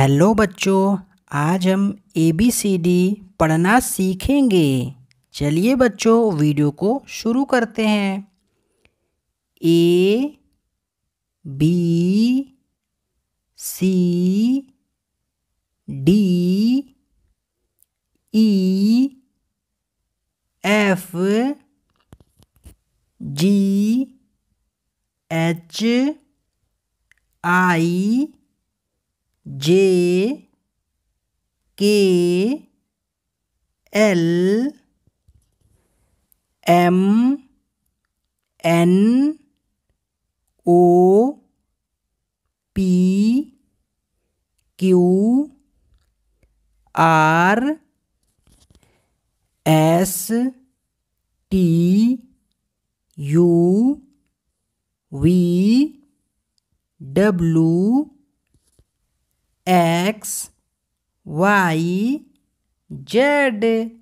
Hello बच्चों आज हम ए बी सी डी पढ़ना सीखेंगे चलिए बच्चों वीडियो को शुरू करते हैं A B C D E F G H I J K L M N O P Q R S T U V W X, Y, J.